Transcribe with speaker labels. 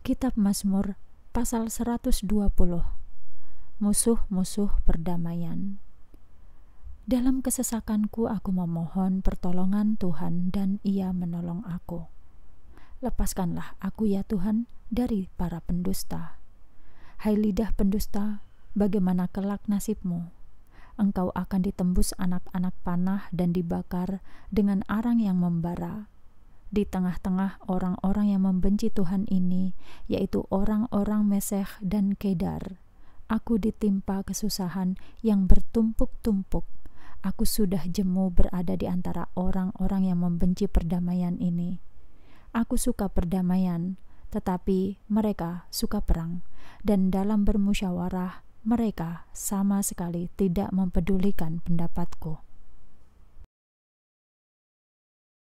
Speaker 1: Kitab Mazmur pasal 120 Musuh-musuh perdamaian Dalam kesesakanku aku memohon pertolongan Tuhan dan ia menolong aku Lepaskanlah aku ya Tuhan dari para pendusta Hai lidah pendusta bagaimana kelak nasibmu Engkau akan ditembus anak-anak panah dan dibakar dengan arang yang membara di tengah-tengah orang-orang yang membenci Tuhan ini, yaitu orang-orang Meseh dan Kedar. Aku ditimpa kesusahan yang bertumpuk-tumpuk. Aku sudah jemu berada di antara orang-orang yang membenci perdamaian ini. Aku suka perdamaian, tetapi mereka suka perang, dan dalam bermusyawarah, mereka sama sekali tidak mempedulikan pendapatku.